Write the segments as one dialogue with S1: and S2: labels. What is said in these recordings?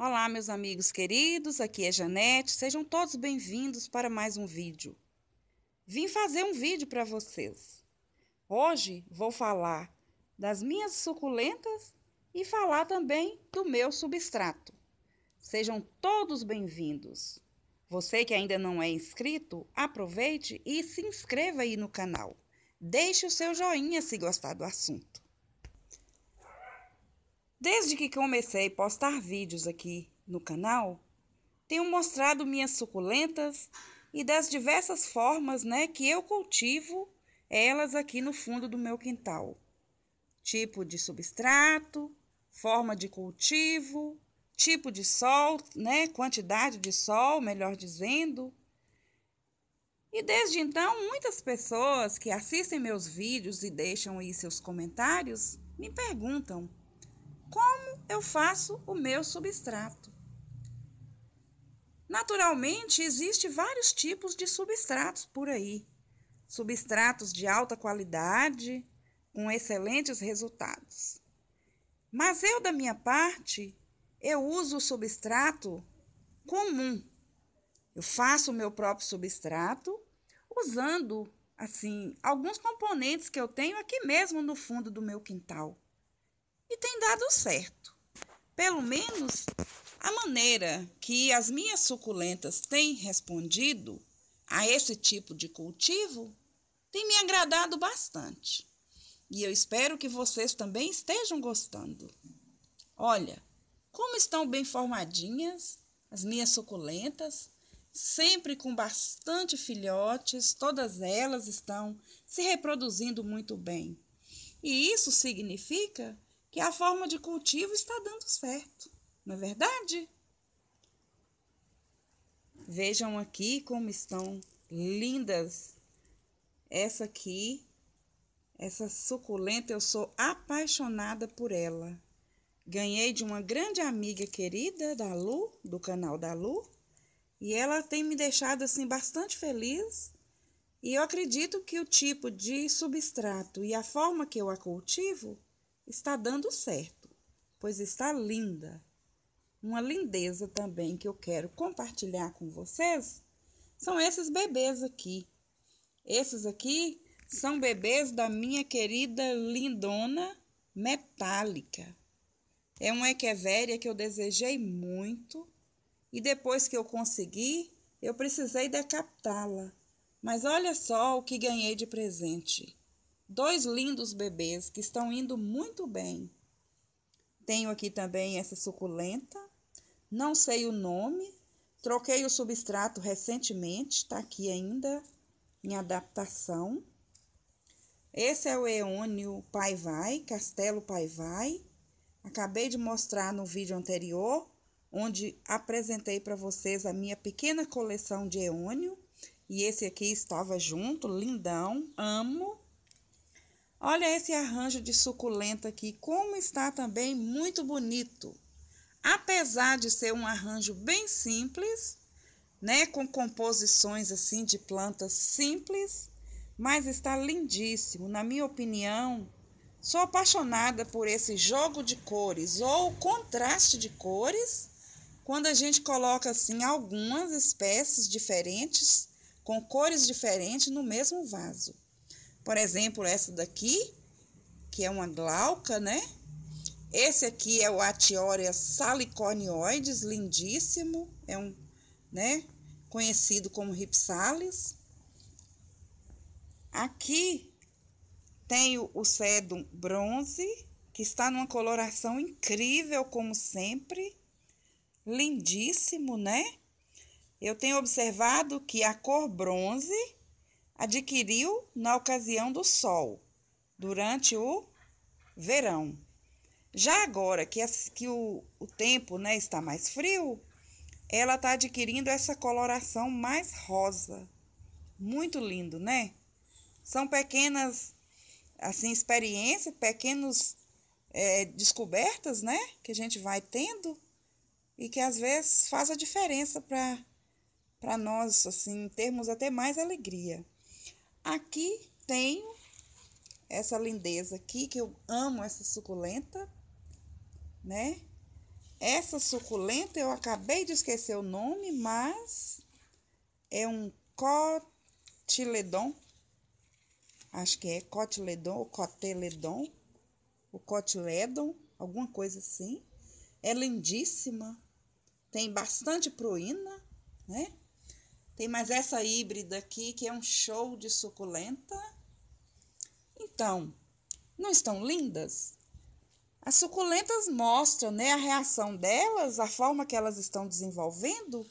S1: Olá, meus amigos queridos, aqui é Janete, sejam todos bem-vindos para mais um vídeo. Vim fazer um vídeo para vocês. Hoje vou falar das minhas suculentas e falar também do meu substrato. Sejam todos bem-vindos. Você que ainda não é inscrito, aproveite e se inscreva aí no canal. Deixe o seu joinha se gostar do assunto. Desde que comecei a postar vídeos aqui no canal, tenho mostrado minhas suculentas e das diversas formas né, que eu cultivo elas aqui no fundo do meu quintal. Tipo de substrato, forma de cultivo, tipo de sol, né, quantidade de sol, melhor dizendo. E desde então, muitas pessoas que assistem meus vídeos e deixam aí seus comentários me perguntam eu faço o meu substrato. Naturalmente, existem vários tipos de substratos por aí. Substratos de alta qualidade, com excelentes resultados. Mas eu, da minha parte, eu uso o substrato comum. Eu faço o meu próprio substrato usando, assim, alguns componentes que eu tenho aqui mesmo no fundo do meu quintal. E tem dado certo. Pelo menos a maneira que as minhas suculentas têm respondido a esse tipo de cultivo tem me agradado bastante. E eu espero que vocês também estejam gostando. Olha, como estão bem formadinhas as minhas suculentas, sempre com bastante filhotes, todas elas estão se reproduzindo muito bem. E isso significa que a forma de cultivo está dando certo, não é verdade? Vejam aqui como estão lindas. Essa aqui, essa suculenta, eu sou apaixonada por ela. Ganhei de uma grande amiga querida da Lu, do canal da Lu, e ela tem me deixado assim bastante feliz. E eu acredito que o tipo de substrato e a forma que eu a cultivo está dando certo, pois está linda. Uma lindeza também que eu quero compartilhar com vocês são esses bebês aqui. Esses aqui são bebês da minha querida lindona metálica. É uma equevéria que eu desejei muito e depois que eu consegui, eu precisei decapitá-la. Mas olha só o que ganhei de presente dois lindos bebês que estão indo muito bem. Tenho aqui também essa suculenta, não sei o nome, troquei o substrato recentemente, está aqui ainda em adaptação. Esse é o Eônio vai Castelo vai Acabei de mostrar no vídeo anterior, onde apresentei para vocês a minha pequena coleção de eônio. E esse aqui estava junto, lindão, amo. Olha esse arranjo de suculenta aqui, como está também muito bonito. Apesar de ser um arranjo bem simples, né, com composições assim de plantas simples, mas está lindíssimo. Na minha opinião, sou apaixonada por esse jogo de cores ou contraste de cores, quando a gente coloca assim algumas espécies diferentes com cores diferentes no mesmo vaso. Por exemplo, essa daqui, que é uma glauca, né? Esse aqui é o Atioria salicornioides, lindíssimo, é um, né, conhecido como ripsalis. Aqui tenho o sedum bronze, que está numa coloração incrível como sempre. Lindíssimo, né? Eu tenho observado que a cor bronze adquiriu na ocasião do sol, durante o verão. Já agora que, as, que o, o tempo né, está mais frio, ela está adquirindo essa coloração mais rosa. Muito lindo, né? São pequenas assim experiências, pequenas é, descobertas, né, que a gente vai tendo e que às vezes faz a diferença para para nós assim termos até mais alegria. Aqui tenho essa lindeza aqui, que eu amo essa suculenta, né? Essa suculenta eu acabei de esquecer o nome, mas é um cotiledon. Acho que é cotiledon ou coteledon, o cotiledon, alguma coisa assim. É lindíssima, tem bastante proína, né? Tem mais essa híbrida aqui, que é um show de suculenta. Então, não estão lindas? As suculentas mostram né, a reação delas, a forma que elas estão desenvolvendo.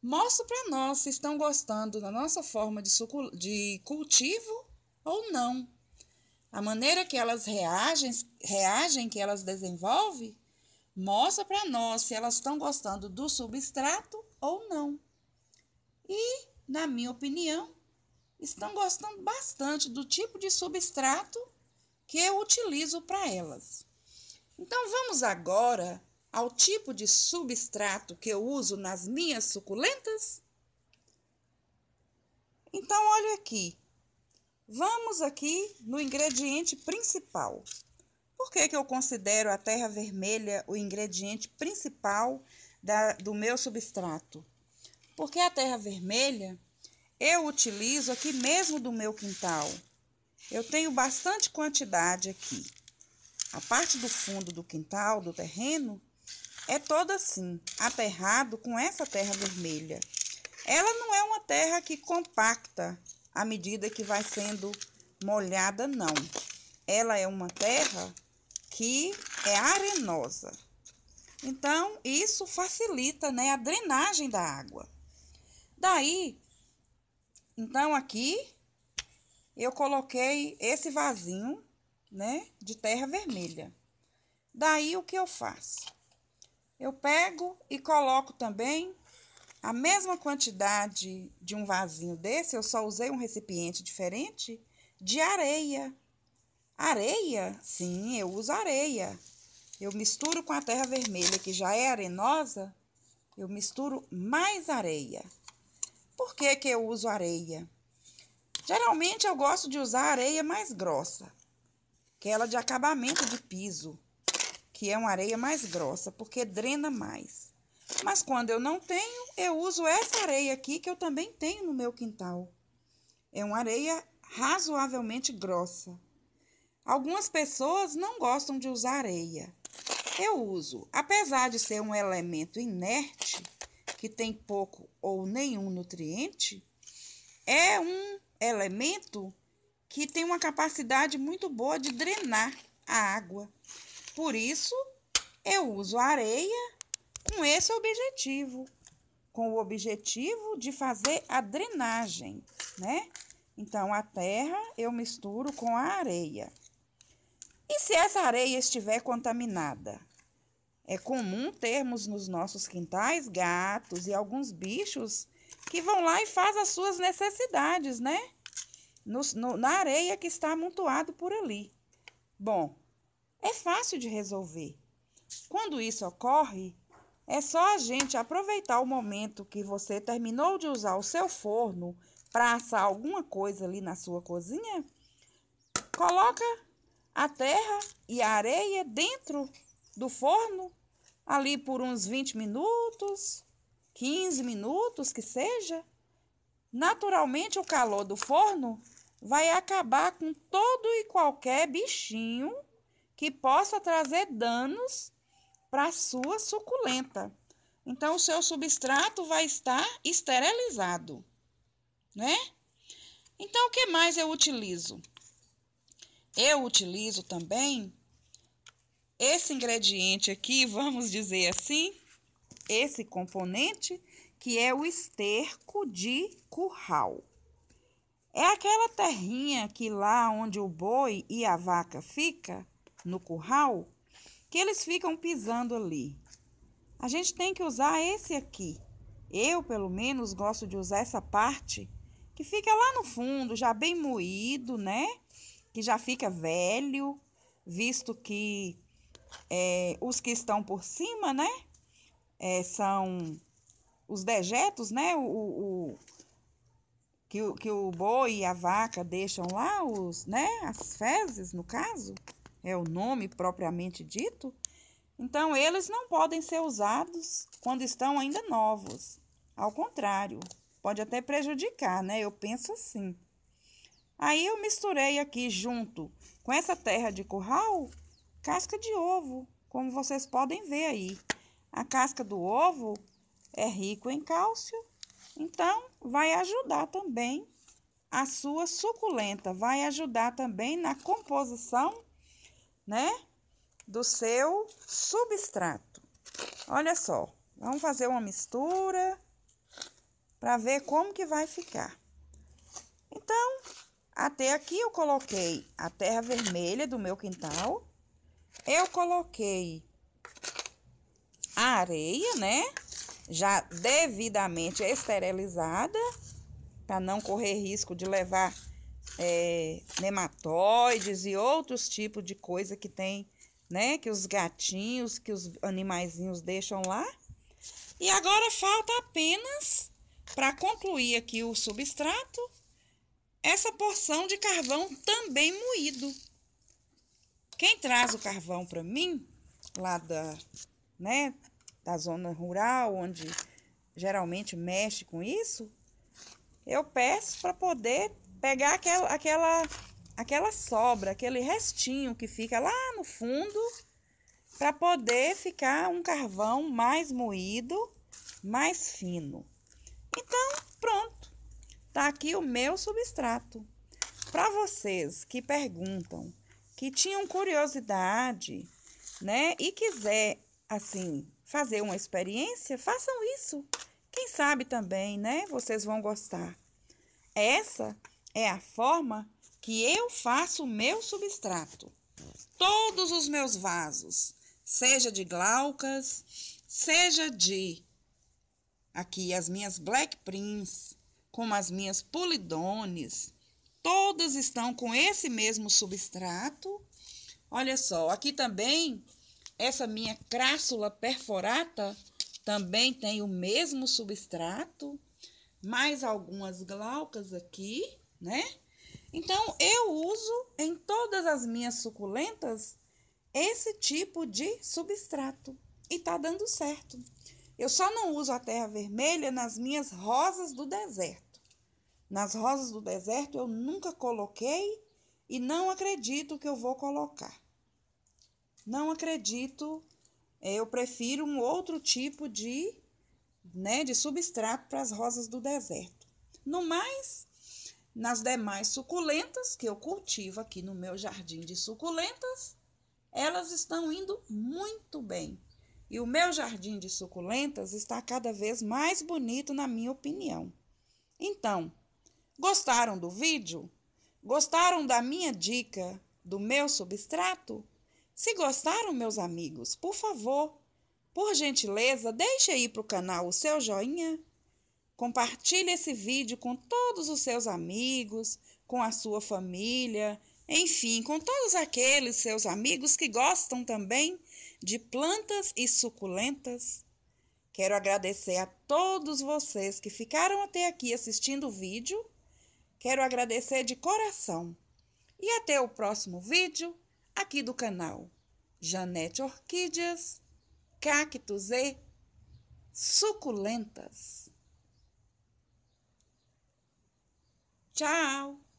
S1: Mostra para nós se estão gostando da nossa forma de, sucul... de cultivo ou não. A maneira que elas reagem, reagem que elas desenvolvem, mostra para nós se elas estão gostando do substrato ou não. E, na minha opinião, estão gostando bastante do tipo de substrato que eu utilizo para elas. Então vamos agora ao tipo de substrato que eu uso nas minhas suculentas? Então olha aqui. Vamos aqui no ingrediente principal. Por que, que eu considero a terra vermelha o ingrediente principal da, do meu substrato? Porque a terra vermelha eu utilizo aqui mesmo do meu quintal. Eu tenho bastante quantidade aqui. A parte do fundo do quintal, do terreno, é toda assim, aterrado com essa terra vermelha. Ela não é uma terra que compacta à medida que vai sendo molhada, não. Ela é uma terra que é arenosa. Então, isso facilita né, a drenagem da água. Daí, então aqui, eu coloquei esse vasinho, né, de terra vermelha. Daí, o que eu faço? Eu pego e coloco também a mesma quantidade de um vasinho desse, eu só usei um recipiente diferente, de areia. Areia? Sim, eu uso areia. Eu misturo com a terra vermelha, que já é arenosa, eu misturo mais areia. Por que, que eu uso areia? Geralmente eu gosto de usar areia mais grossa, que é ela de acabamento de piso, que é uma areia mais grossa, porque drena mais. Mas quando eu não tenho, eu uso essa areia aqui que eu também tenho no meu quintal. É uma areia razoavelmente grossa. Algumas pessoas não gostam de usar areia. Eu uso, apesar de ser um elemento inerte, que tem pouco ou nenhum nutriente, é um elemento que tem uma capacidade muito boa de drenar a água. Por isso, eu uso areia com esse objetivo, com o objetivo de fazer a drenagem, né? Então, a terra eu misturo com a areia. E se essa areia estiver contaminada? É comum termos nos nossos quintais gatos e alguns bichos que vão lá e faz as suas necessidades, né? No, no, na areia que está amontoado por ali. Bom, é fácil de resolver. Quando isso ocorre, é só a gente aproveitar o momento que você terminou de usar o seu forno para assar alguma coisa ali na sua cozinha. Coloca a terra e a areia dentro do forno ali por uns 20 minutos, 15 minutos que seja, naturalmente o calor do forno vai acabar com todo e qualquer bichinho que possa trazer danos para sua suculenta. Então, o seu substrato vai estar esterilizado, né? Então, o que mais eu utilizo? Eu utilizo também esse ingrediente aqui, vamos dizer assim, esse componente, que é o esterco de curral. É aquela terrinha que lá onde o boi e a vaca fica, no curral, que eles ficam pisando ali. A gente tem que usar esse aqui. Eu, pelo menos, gosto de usar essa parte que fica lá no fundo, já bem moído, né? Que já fica velho, visto que é, os que estão por cima, né? É, são os dejetos, né? O, o, o, que, o, que o boi e a vaca deixam lá, os, né? As fezes, no caso, é o nome propriamente dito. Então, eles não podem ser usados quando estão ainda novos. Ao contrário, pode até prejudicar, né? Eu penso assim. Aí eu misturei aqui junto com essa terra de curral casca de ovo, como vocês podem ver aí. A casca do ovo é rico em cálcio, então vai ajudar também a sua suculenta, vai ajudar também na composição, né, do seu substrato. Olha só, vamos fazer uma mistura para ver como que vai ficar. Então, até aqui eu coloquei a terra vermelha do meu quintal, eu coloquei a areia, né? Já devidamente esterilizada, para não correr risco de levar é, nematóides e outros tipos de coisa que tem, né? Que os gatinhos, que os animaizinhos deixam lá. E agora falta apenas, para concluir aqui o substrato, essa porção de carvão também moído. Quem traz o carvão para mim, lá da, né, da zona rural, onde geralmente mexe com isso, eu peço para poder pegar aquela, aquela, aquela sobra, aquele restinho que fica lá no fundo, para poder ficar um carvão mais moído, mais fino. Então, pronto. Tá aqui o meu substrato. Para vocês que perguntam que tinham curiosidade, né? E quiser, assim, fazer uma experiência, façam isso. Quem sabe também, né? Vocês vão gostar. Essa é a forma que eu faço o meu substrato. Todos os meus vasos, seja de glaucas, seja de aqui as minhas black prints, como as minhas polidones, Todas estão com esse mesmo substrato. Olha só, aqui também, essa minha crássula perforata também tem o mesmo substrato. Mais algumas glaucas aqui, né? Então, eu uso em todas as minhas suculentas esse tipo de substrato. E tá dando certo. Eu só não uso a terra vermelha nas minhas rosas do deserto. Nas rosas do deserto eu nunca coloquei e não acredito que eu vou colocar. Não acredito, é, eu prefiro um outro tipo de, né, de substrato para as rosas do deserto. No mais, nas demais suculentas que eu cultivo aqui no meu jardim de suculentas, elas estão indo muito bem. E o meu jardim de suculentas está cada vez mais bonito, na minha opinião. Então, Gostaram do vídeo? Gostaram da minha dica do meu substrato? Se gostaram, meus amigos, por favor, por gentileza, deixe aí para o canal o seu joinha. Compartilhe esse vídeo com todos os seus amigos, com a sua família, enfim, com todos aqueles seus amigos que gostam também de plantas e suculentas. Quero agradecer a todos vocês que ficaram até aqui assistindo o vídeo Quero agradecer de coração. E até o próximo vídeo aqui do canal. Janete Orquídeas, cactos e suculentas. Tchau!